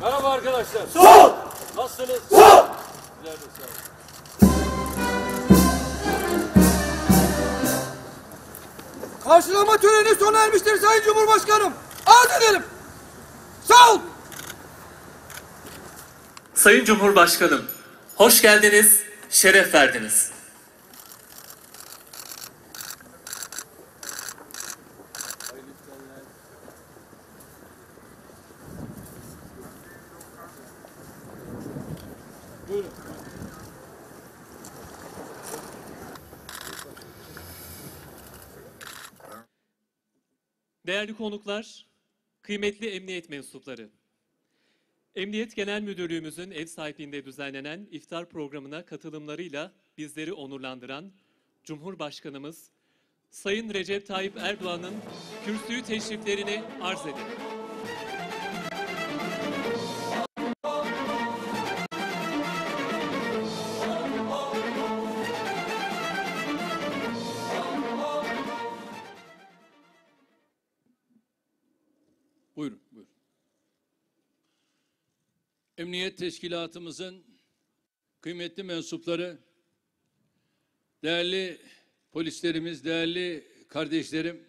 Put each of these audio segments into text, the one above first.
Merhaba arkadaşlar. Sol. Nasılsınız? Sol. Güzel sağ olun. Karşılama töreni sona ermiştir Sayın Cumhurbaşkanım. Az edelim. Sağ Sayın Cumhurbaşkanım, hoş geldiniz, şeref verdiniz. değerli konuklar, kıymetli emniyet mensupları. Emniyet Genel Müdürlüğümüzün ev sahipliğinde düzenlenen iftar programına katılımlarıyla bizleri onurlandıran Cumhurbaşkanımız Sayın Recep Tayyip Erdoğan'ın kürsüyü teşriflerini arz edelim. Emniyet Teşkilatımızın kıymetli mensupları, değerli polislerimiz, değerli kardeşlerim,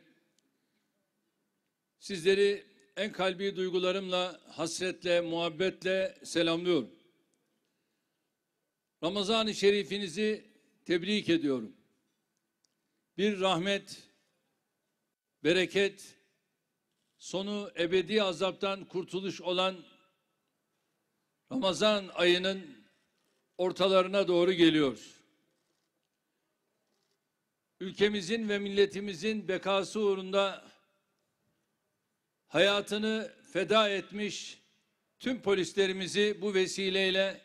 sizleri en kalbi duygularımla, hasretle, muhabbetle selamlıyorum. Ramazan-ı Şerifinizi tebrik ediyorum. Bir rahmet, bereket, sonu ebedi azaptan kurtuluş olan Ramazan ayının ortalarına doğru geliyoruz. Ülkemizin ve milletimizin bekası uğrunda hayatını feda etmiş tüm polislerimizi bu vesileyle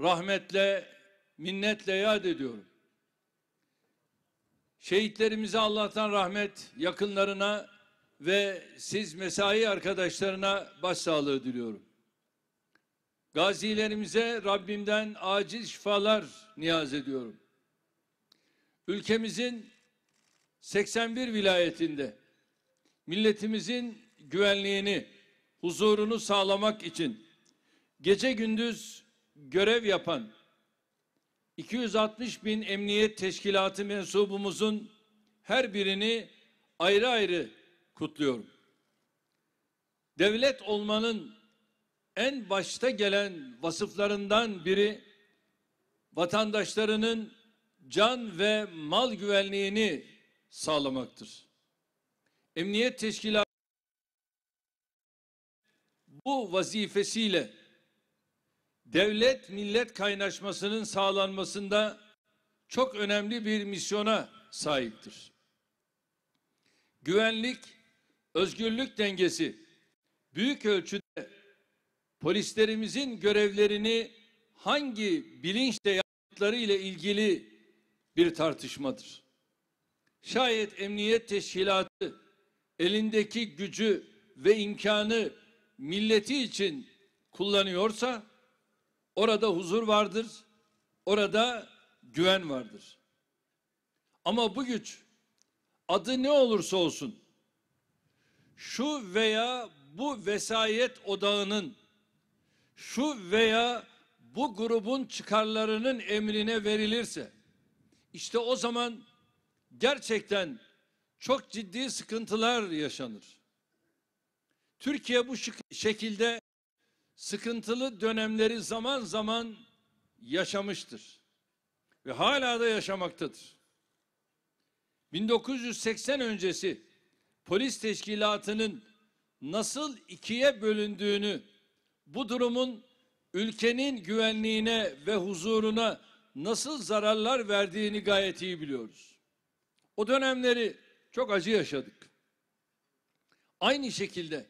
rahmetle, minnetle yad ediyorum. Şehitlerimize Allah'tan rahmet, yakınlarına ve siz mesai arkadaşlarına başsağlığı diliyorum. Gazilerimize Rabbimden acil şifalar niyaz ediyorum. Ülkemizin 81 vilayetinde milletimizin güvenliğini, huzurunu sağlamak için gece gündüz görev yapan 260 bin emniyet teşkilatı mensubumuzun her birini ayrı ayrı kutluyorum. Devlet olmanın en başta gelen vasıflarından biri vatandaşlarının can ve mal güvenliğini sağlamaktır. Emniyet Teşkilatı bu vazifesiyle devlet millet kaynaşmasının sağlanmasında çok önemli bir misyona sahiptir. Güvenlik, özgürlük dengesi büyük ölçüde polislerimizin görevlerini hangi bilinçle yaptıkları ile ilgili bir tartışmadır. Şayet emniyet teşkilatı elindeki gücü ve imkanı milleti için kullanıyorsa orada huzur vardır, orada güven vardır. Ama bu güç adı ne olursa olsun şu veya bu vesayet odağının şu veya bu grubun çıkarlarının emrine verilirse işte o zaman gerçekten çok ciddi sıkıntılar yaşanır. Türkiye bu şekilde sıkıntılı dönemleri zaman zaman yaşamıştır ve hala da yaşamaktadır. 1980 öncesi polis teşkilatının nasıl ikiye bölündüğünü bu durumun ülkenin güvenliğine ve huzuruna nasıl zararlar verdiğini gayet iyi biliyoruz. O dönemleri çok acı yaşadık. Aynı şekilde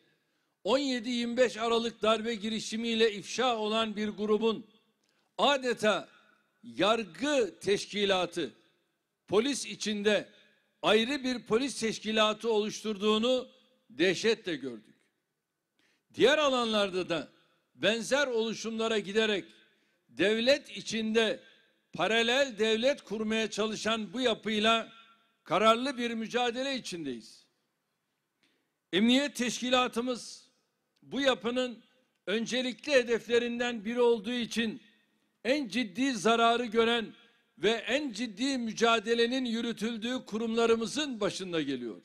17-25 Aralık darbe girişimiyle ifşa olan bir grubun adeta yargı teşkilatı polis içinde ayrı bir polis teşkilatı oluşturduğunu dehşetle gördük. Diğer alanlarda da benzer oluşumlara giderek devlet içinde paralel devlet kurmaya çalışan bu yapıyla kararlı bir mücadele içindeyiz. Emniyet teşkilatımız bu yapının öncelikli hedeflerinden biri olduğu için en ciddi zararı gören ve en ciddi mücadelenin yürütüldüğü kurumlarımızın başında geliyor.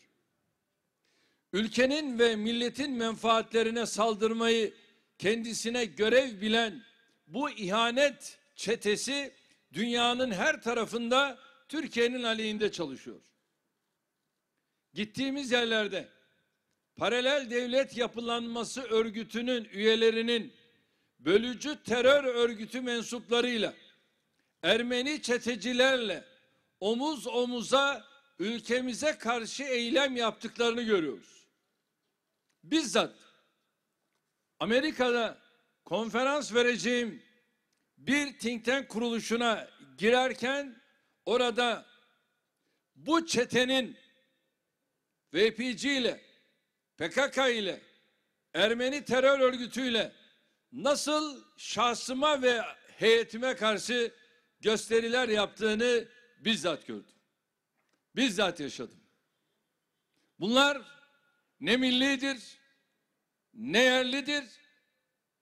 Ülkenin ve milletin menfaatlerine saldırmayı kendisine görev bilen bu ihanet çetesi dünyanın her tarafında Türkiye'nin aleyhinde çalışıyor. Gittiğimiz yerlerde paralel devlet yapılanması örgütünün üyelerinin bölücü terör örgütü mensuplarıyla Ermeni çetecilerle omuz omuza ülkemize karşı eylem yaptıklarını görüyoruz. Bizzat Amerika'da konferans vereceğim bir think tank kuruluşuna girerken orada bu çetenin VPG ile PKK ile Ermeni terör örgütüyle nasıl şahsıma ve heyetime karşı gösteriler yaptığını bizzat gördüm. Bizzat yaşadım. Bunlar ne millidir ne yerlidir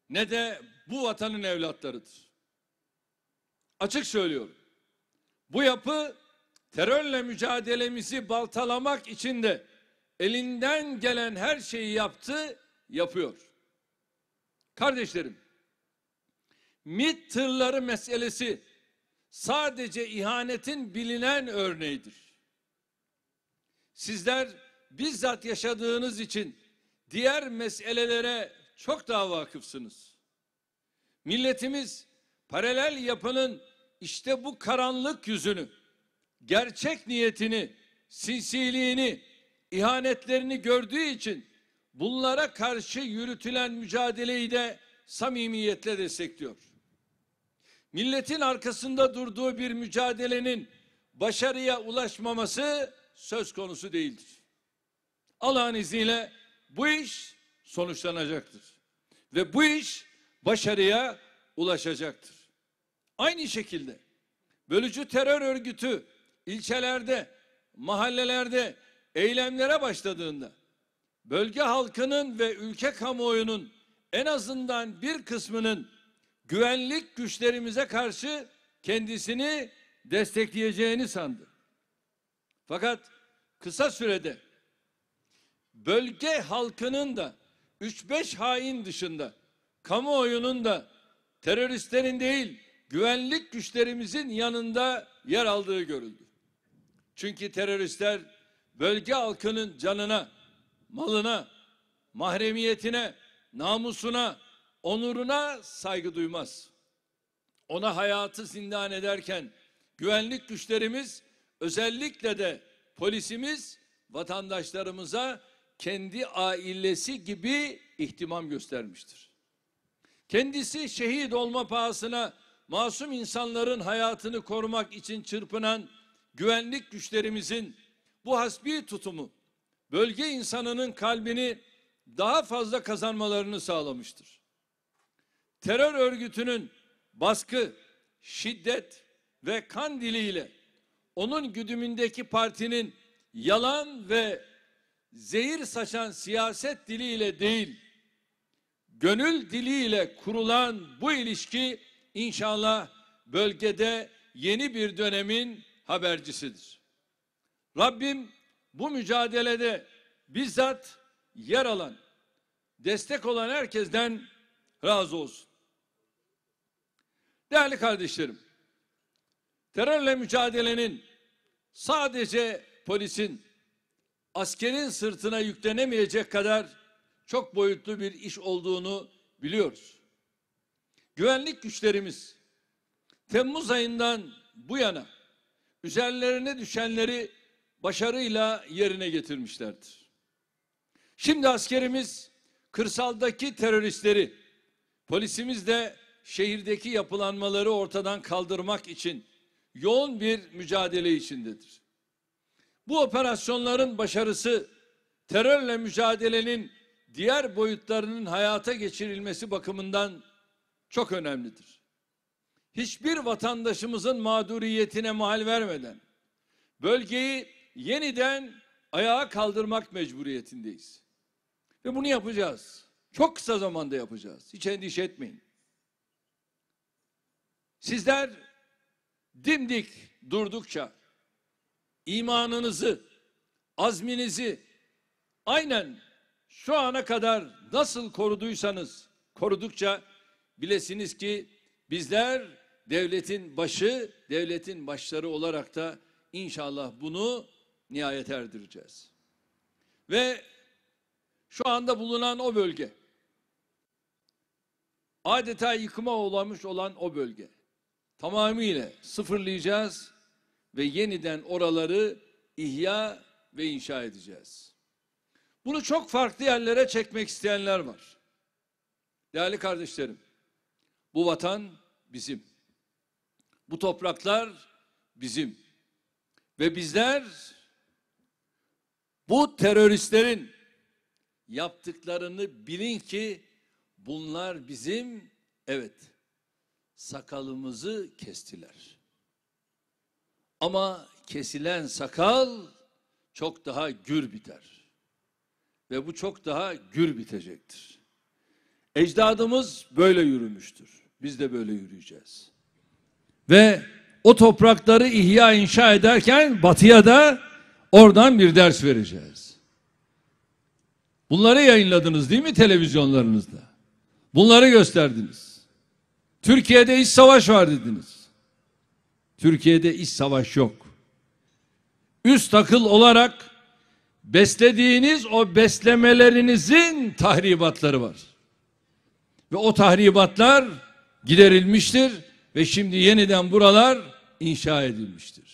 ne de bu vatanın evlatlarıdır. Açık söylüyorum. Bu yapı terörle mücadelemizi baltalamak için de elinden gelen her şeyi yaptı, yapıyor. Kardeşlerim, MİT tırları meselesi sadece ihanetin bilinen örneğidir. Sizler bizzat yaşadığınız için diğer meselelere çok daha vakıfsınız. Milletimiz paralel yapının işte bu karanlık yüzünü, gerçek niyetini, sinsiliğini, ihanetlerini gördüğü için bunlara karşı yürütülen mücadeleyi de samimiyetle destekliyor. Milletin arkasında durduğu bir mücadelenin başarıya ulaşmaması söz konusu değildir. Allah'ın izniyle bu iş sonuçlanacaktır. Ve bu iş başarıya ulaşacaktır. Aynı şekilde bölücü terör örgütü ilçelerde, mahallelerde eylemlere başladığında bölge halkının ve ülke kamuoyunun en azından bir kısmının güvenlik güçlerimize karşı kendisini destekleyeceğini sandı. Fakat kısa sürede bölge halkının da 3-5 hain dışında kamuoyunun da teröristlerin değil güvenlik güçlerimizin yanında yer aldığı görüldü. Çünkü teröristler bölge halkının canına, malına, mahremiyetine, namusuna, onuruna saygı duymaz. Ona hayatı zindan ederken güvenlik güçlerimiz özellikle de polisimiz vatandaşlarımıza kendi ailesi gibi ihtimam göstermiştir. Kendisi şehit olma pahasına masum insanların hayatını korumak için çırpınan güvenlik güçlerimizin bu hasbi tutumu bölge insanının kalbini daha fazla kazanmalarını sağlamıştır. Terör örgütünün baskı, şiddet ve kan diliyle onun güdümündeki partinin yalan ve zehir saçan siyaset diliyle değil, gönül diliyle kurulan bu ilişki inşallah bölgede yeni bir dönemin habercisidir. Rabbim bu mücadelede bizzat yer alan, destek olan herkesten razı olsun. Değerli kardeşlerim, terörle mücadelenin sadece polisin, askerin sırtına yüklenemeyecek kadar çok boyutlu bir iş olduğunu biliyoruz. Güvenlik güçlerimiz Temmuz ayından bu yana üzerlerine düşenleri başarıyla yerine getirmişlerdir. Şimdi askerimiz kırsaldaki teröristleri, polisimiz de şehirdeki yapılanmaları ortadan kaldırmak için yoğun bir mücadele içindedir. Bu operasyonların başarısı terörle mücadelenin diğer boyutlarının hayata geçirilmesi bakımından çok önemlidir. Hiçbir vatandaşımızın mağduriyetine mahal vermeden bölgeyi yeniden ayağa kaldırmak mecburiyetindeyiz. Ve bunu yapacağız. Çok kısa zamanda yapacağız. Hiç endişe etmeyin. Sizler dimdik durdukça imanınızı, azminizi aynen şu ana kadar nasıl koruduysanız korudukça bilesiniz ki bizler devletin başı, devletin başları olarak da inşallah bunu nihayet erdireceğiz. Ve şu anda bulunan o bölge, adeta yıkıma uğramış olan o bölge tamamıyla sıfırlayacağız ve yeniden oraları ihya ve inşa edeceğiz. Bunu çok farklı yerlere çekmek isteyenler var. Değerli kardeşlerim, bu vatan bizim. Bu topraklar bizim. Ve bizler bu teröristlerin yaptıklarını bilin ki bunlar bizim evet sakalımızı kestiler. Ama kesilen sakal çok daha gür biter. Ve bu çok daha gür bitecektir. Ecdadımız böyle yürümüştür. Biz de böyle yürüyeceğiz. Ve o toprakları ihya inşa ederken batıya da oradan bir ders vereceğiz. Bunları yayınladınız değil mi televizyonlarınızda? Bunları gösterdiniz. Türkiye'de iç savaş var dediniz. Türkiye'de iç savaş yok. Üst takıl olarak beslediğiniz o beslemelerinizin tahribatları var. Ve o tahribatlar giderilmiştir ve şimdi yeniden buralar inşa edilmiştir.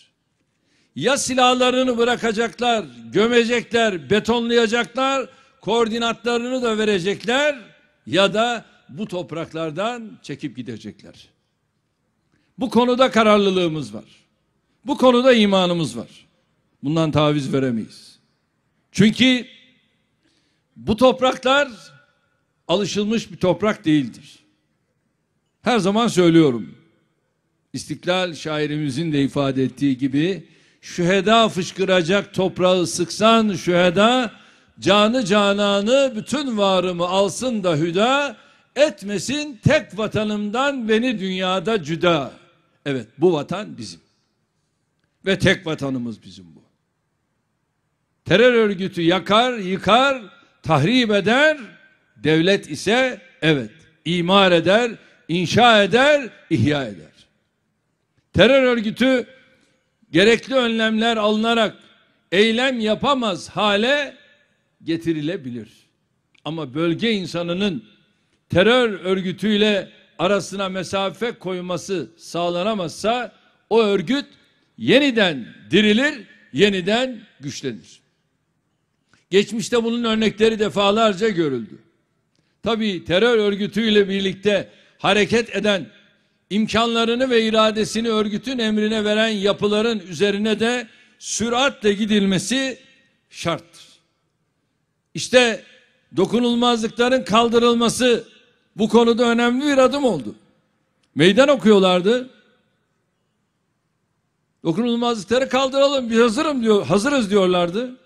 Ya silahlarını bırakacaklar, gömecekler, betonlayacaklar, koordinatlarını da verecekler ya da bu topraklardan çekip gidecekler. Bu konuda kararlılığımız var. Bu konuda imanımız var. Bundan taviz veremeyiz. Çünkü bu topraklar alışılmış bir toprak değildir. Her zaman söylüyorum. İstiklal şairimizin de ifade ettiği gibi şüheda fışkıracak toprağı sıksan şüheda canı cananı bütün varımı alsın da hüda etmesin tek vatanımdan beni dünyada cüda.'' Evet bu vatan bizim. Ve tek vatanımız bizim bu. Terör örgütü yakar, yıkar, tahrip eder. Devlet ise evet imar eder, inşa eder, ihya eder. Terör örgütü gerekli önlemler alınarak eylem yapamaz hale getirilebilir. Ama bölge insanının terör örgütüyle arasına mesafe koyması sağlanamazsa o örgüt yeniden dirilir, yeniden güçlenir. Geçmişte bunun örnekleri defalarca görüldü. Tabii terör örgütüyle birlikte hareket eden, imkanlarını ve iradesini örgütün emrine veren yapıların üzerine de süratle gidilmesi şarttır. İşte dokunulmazlıkların kaldırılması bu konuda önemli bir adım oldu. Meydan okuyorlardı. Dokunulmazlıkları kaldıralım biz hazırım diyor, hazırız diyorlardı.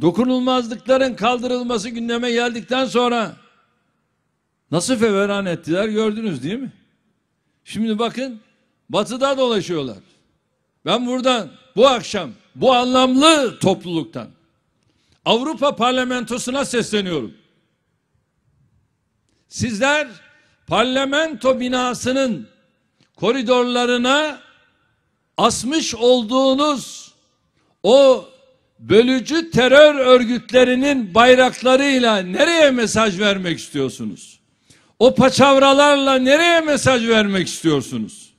Dokunulmazlıkların kaldırılması gündeme geldikten sonra nasıl feveran ettiler gördünüz değil mi? Şimdi bakın batıda dolaşıyorlar. Ben buradan bu akşam bu anlamlı topluluktan Avrupa Parlamentosu'na sesleniyorum. Sizler parlamento binasının koridorlarına asmış olduğunuz o bölücü terör örgütlerinin bayraklarıyla nereye mesaj vermek istiyorsunuz? O paçavralarla nereye mesaj vermek istiyorsunuz?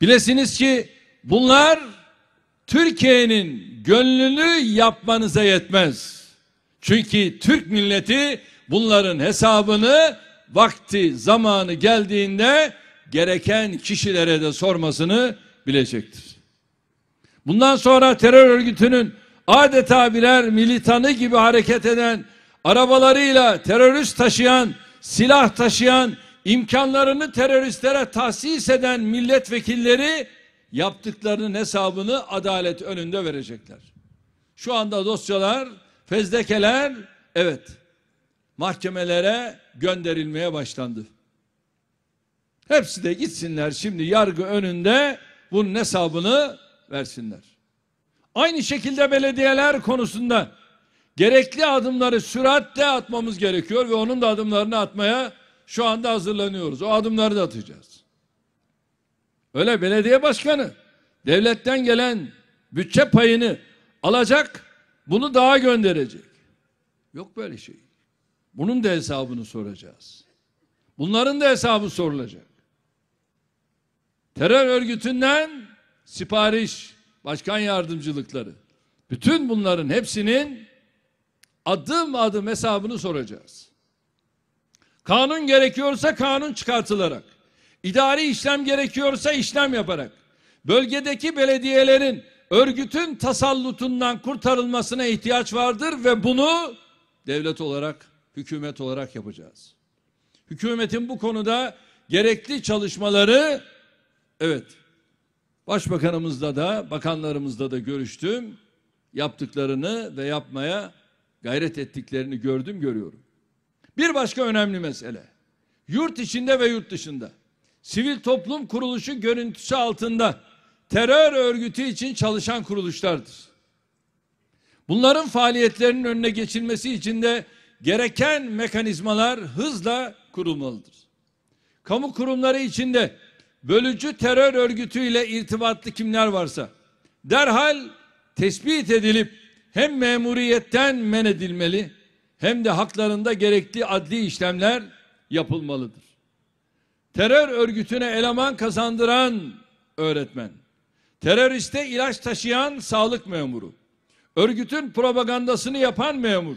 Bilesiniz ki bunlar Türkiye'nin gönlünü yapmanıza yetmez. Çünkü Türk milleti bunların hesabını vakti zamanı geldiğinde gereken kişilere de sormasını bilecektir. Bundan sonra terör örgütünün adeta birer militanı gibi hareket eden, arabalarıyla terörist taşıyan, silah taşıyan, imkanlarını teröristlere tahsis eden milletvekilleri yaptıklarının hesabını adalet önünde verecekler. Şu anda dosyalar, fezlekeler evet mahkemelere gönderilmeye başlandı. Hepsi de gitsinler şimdi yargı önünde bunun hesabını versinler. Aynı şekilde belediyeler konusunda gerekli adımları süratle atmamız gerekiyor ve onun da adımlarını atmaya şu anda hazırlanıyoruz. O adımları da atacağız. Öyle belediye başkanı devletten gelen bütçe payını alacak, bunu daha gönderecek. Yok böyle şey. Bunun da hesabını soracağız. Bunların da hesabı sorulacak. Terör örgütünden sipariş, başkan yardımcılıkları. Bütün bunların hepsinin adım adım hesabını soracağız. Kanun gerekiyorsa kanun çıkartılarak, idari işlem gerekiyorsa işlem yaparak, bölgedeki belediyelerin örgütün tasallutundan kurtarılmasına ihtiyaç vardır ve bunu devlet olarak hükümet olarak yapacağız. Hükümetin bu konuda gerekli çalışmaları evet başbakanımızla da bakanlarımızla da görüştüm. Yaptıklarını ve yapmaya gayret ettiklerini gördüm görüyorum. Bir başka önemli mesele. Yurt içinde ve yurt dışında sivil toplum kuruluşu görüntüsü altında terör örgütü için çalışan kuruluşlardır. Bunların faaliyetlerinin önüne geçilmesi için de gereken mekanizmalar hızla kurulmalıdır. Kamu kurumları içinde bölücü terör örgütüyle irtibatlı kimler varsa derhal tespit edilip hem memuriyetten men edilmeli hem de haklarında gerekli adli işlemler yapılmalıdır. Terör örgütüne eleman kazandıran öğretmen, teröriste ilaç taşıyan sağlık memuru, örgütün propagandasını yapan memur,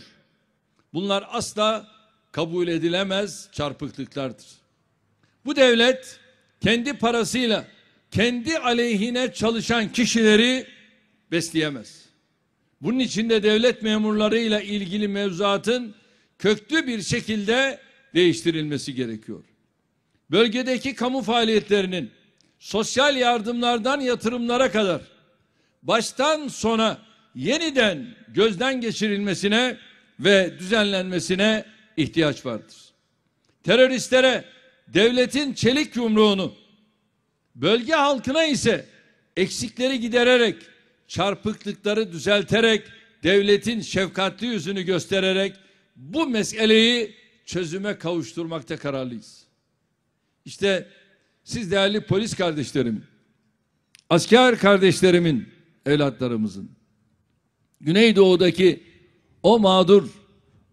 Bunlar asla kabul edilemez çarpıklıklardır. Bu devlet kendi parasıyla kendi aleyhine çalışan kişileri besleyemez. Bunun içinde devlet memurlarıyla ilgili mevzuatın köklü bir şekilde değiştirilmesi gerekiyor. Bölgedeki kamu faaliyetlerinin sosyal yardımlardan yatırımlara kadar baştan sona yeniden gözden geçirilmesine ve düzenlenmesine ihtiyaç vardır. Teröristlere devletin çelik yumruğunu, bölge halkına ise eksikleri gidererek, çarpıklıkları düzelterek, devletin şefkatli yüzünü göstererek bu meseleyi çözüme kavuşturmakta kararlıyız. İşte siz değerli polis kardeşlerim, asker kardeşlerimin, evlatlarımızın, Güneydoğu'daki o mağdur,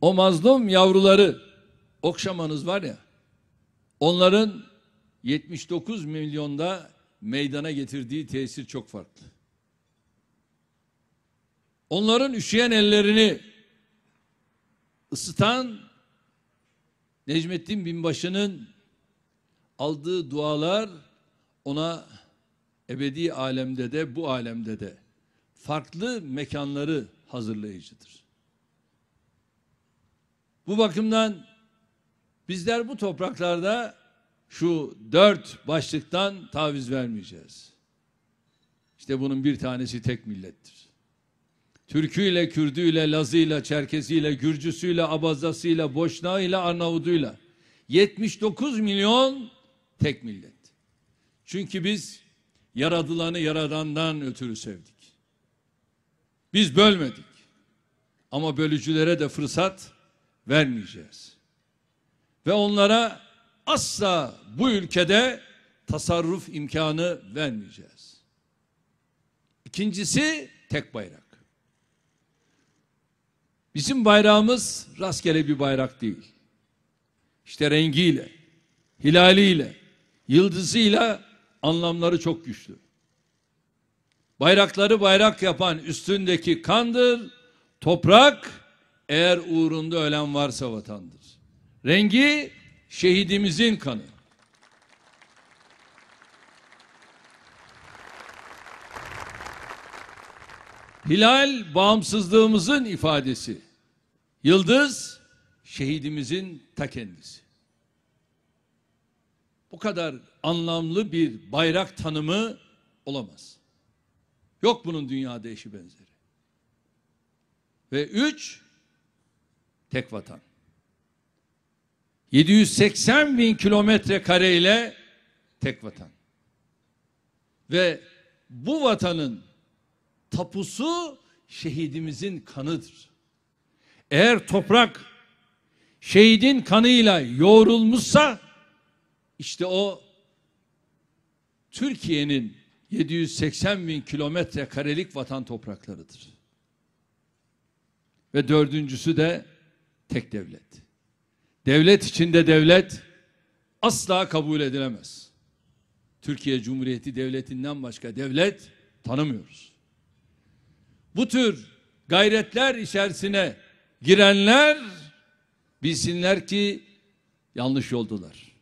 o mazlum yavruları okşamanız var ya, onların 79 milyonda meydana getirdiği tesir çok farklı. Onların üşüyen ellerini ısıtan Necmettin Binbaşı'nın aldığı dualar ona ebedi alemde de bu alemde de farklı mekanları hazırlayıcıdır. Bu bakımdan bizler bu topraklarda şu dört başlıktan taviz vermeyeceğiz. İşte bunun bir tanesi tek millettir. Türküyle, Kürdüyle, Lazıyla, Çerkesiyle, Gürcüsüyle, Abazasıyla, Boşnağıyla, Arnavuduyla 79 milyon tek millet. Çünkü biz yaradılanı yaradandan ötürü sevdik. Biz bölmedik. Ama bölücülere de fırsat vermeyeceğiz. Ve onlara asla bu ülkede tasarruf imkanı vermeyeceğiz. İkincisi tek bayrak. Bizim bayrağımız rastgele bir bayrak değil. İşte rengiyle, hilaliyle, yıldızıyla anlamları çok güçlü. Bayrakları bayrak yapan üstündeki kandır, toprak eğer uğrunda ölen varsa vatandır. Rengi şehidimizin kanı. Hilal bağımsızlığımızın ifadesi. Yıldız şehidimizin ta kendisi. Bu kadar anlamlı bir bayrak tanımı olamaz. Yok bunun dünyada eşi benzeri. Ve üç, tek vatan. 780 bin kilometre kare ile tek vatan. Ve bu vatanın tapusu şehidimizin kanıdır. Eğer toprak şehidin kanıyla yoğrulmuşsa işte o Türkiye'nin 780 bin kilometre karelik vatan topraklarıdır. Ve dördüncüsü de tek devlet. Devlet içinde devlet asla kabul edilemez. Türkiye Cumhuriyeti Devleti'nden başka devlet tanımıyoruz. Bu tür gayretler içerisine girenler bilsinler ki yanlış yoldular.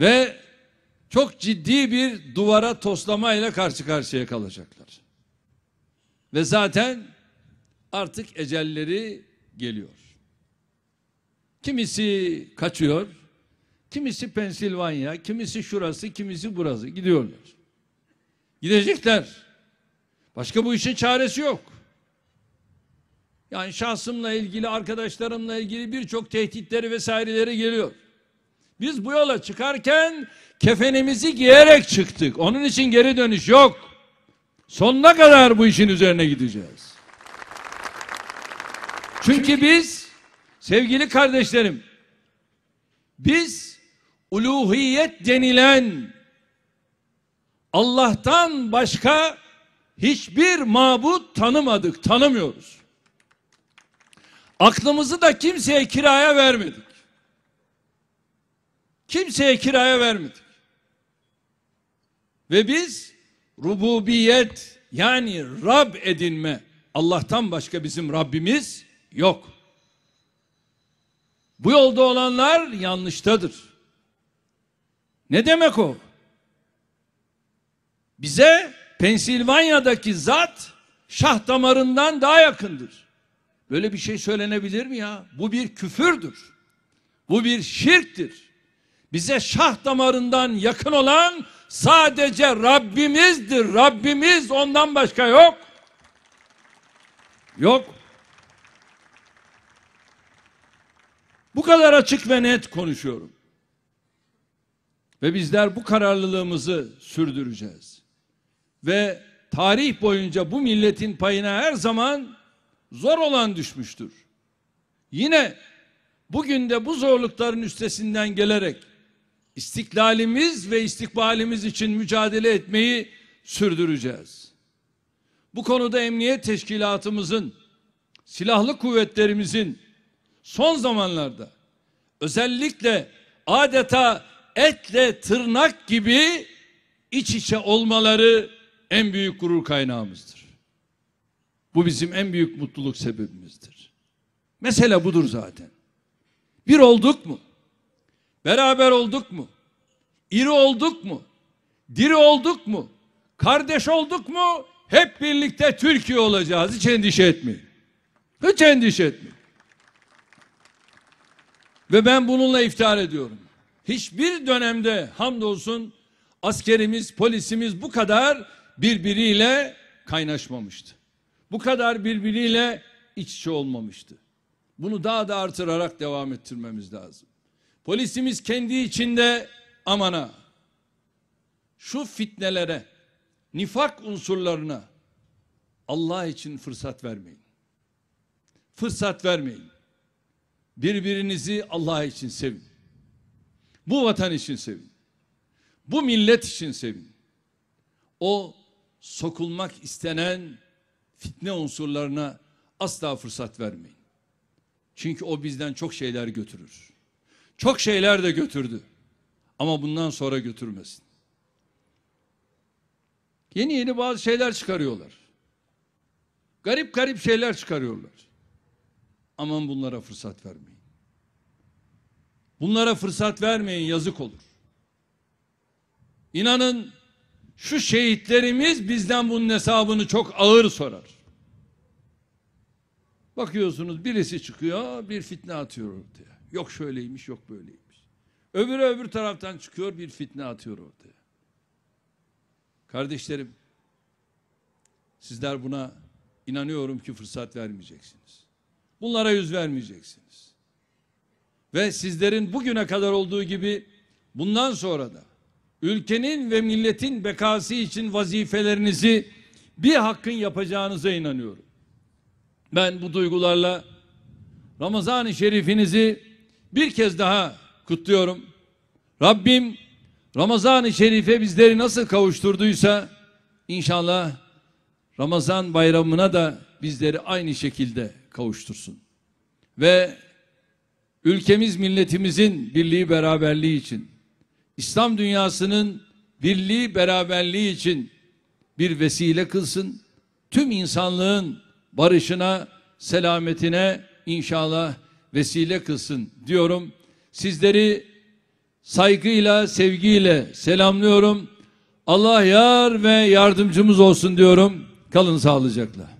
Ve çok ciddi bir duvara toslama ile karşı karşıya kalacaklar. Ve zaten artık ecelleri geliyor. Kimisi kaçıyor, kimisi Pensilvanya, kimisi şurası, kimisi burası gidiyorlar. Gidecekler. Başka bu işin çaresi yok. Yani şahsımla ilgili, arkadaşlarımla ilgili birçok tehditleri vesaireleri geliyor. Biz bu yola çıkarken kefenimizi giyerek çıktık. Onun için geri dönüş yok. Sonuna kadar bu işin üzerine gideceğiz. Çünkü biz Sevgili kardeşlerim, biz uluhiyet denilen Allah'tan başka hiçbir mabut tanımadık, tanımıyoruz. Aklımızı da kimseye kiraya vermedik. Kimseye kiraya vermedik. Ve biz rububiyet yani Rab edinme Allah'tan başka bizim Rabbimiz yok. Bu yolda olanlar yanlıştadır. Ne demek o? Bize Pensilvanya'daki zat şah damarından daha yakındır. Böyle bir şey söylenebilir mi ya? Bu bir küfürdür. Bu bir şirktir. Bize şah damarından yakın olan sadece Rabbimizdir. Rabbimiz ondan başka yok. Yok. Bu kadar açık ve net konuşuyorum. Ve bizler bu kararlılığımızı sürdüreceğiz. Ve tarih boyunca bu milletin payına her zaman zor olan düşmüştür. Yine bugün de bu zorlukların üstesinden gelerek istiklalimiz ve istikbalimiz için mücadele etmeyi sürdüreceğiz. Bu konuda emniyet teşkilatımızın, silahlı kuvvetlerimizin son zamanlarda özellikle adeta etle tırnak gibi iç içe olmaları en büyük gurur kaynağımızdır. Bu bizim en büyük mutluluk sebebimizdir. Mesela budur zaten. Bir olduk mu? Beraber olduk mu? İri olduk mu? Diri olduk mu? Kardeş olduk mu? Hep birlikte Türkiye olacağız. Hiç endişe etmeyin. Hiç endişe etmeyin. Ve ben bununla iftihar ediyorum. Hiçbir dönemde hamdolsun askerimiz, polisimiz bu kadar birbiriyle kaynaşmamıştı. Bu kadar birbiriyle iç içe olmamıştı. Bunu daha da artırarak devam ettirmemiz lazım. Polisimiz kendi içinde amana şu fitnelere, nifak unsurlarına Allah için fırsat vermeyin. Fırsat vermeyin. Birbirinizi Allah için sevin. Bu vatan için sevin. Bu millet için sevin. O sokulmak istenen fitne unsurlarına asla fırsat vermeyin. Çünkü o bizden çok şeyler götürür. Çok şeyler de götürdü. Ama bundan sonra götürmesin. Yeni yeni bazı şeyler çıkarıyorlar. Garip garip şeyler çıkarıyorlar. Aman bunlara fırsat vermeyin. Bunlara fırsat vermeyin yazık olur. İnanın şu şehitlerimiz bizden bunun hesabını çok ağır sorar. Bakıyorsunuz birisi çıkıyor bir fitne atıyor ortaya. Yok şöyleymiş yok böyleymiş. Öbürü öbür taraftan çıkıyor bir fitne atıyor ortaya. Kardeşlerim sizler buna inanıyorum ki fırsat vermeyeceksiniz. Bunlara yüz vermeyeceksiniz ve sizlerin bugüne kadar olduğu gibi bundan sonra da ülkenin ve milletin bekası için vazifelerinizi bir hakkın yapacağınıza inanıyorum. Ben bu duygularla Ramazan-ı Şerifinizi bir kez daha kutluyorum. Rabbim Ramazan-ı Şerif'e bizleri nasıl kavuşturduysa inşallah Ramazan bayramına da bizleri aynı şekilde kavuştursun. Ve ülkemiz milletimizin birliği beraberliği için, İslam dünyasının birliği beraberliği için bir vesile kılsın. Tüm insanlığın barışına, selametine inşallah vesile kılsın diyorum. Sizleri saygıyla, sevgiyle selamlıyorum. Allah yar ve yardımcımız olsun diyorum. Kalın sağlıcakla.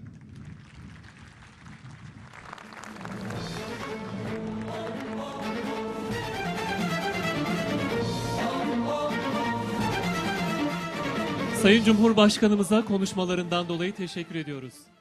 Sayın Cumhurbaşkanımıza konuşmalarından dolayı teşekkür ediyoruz.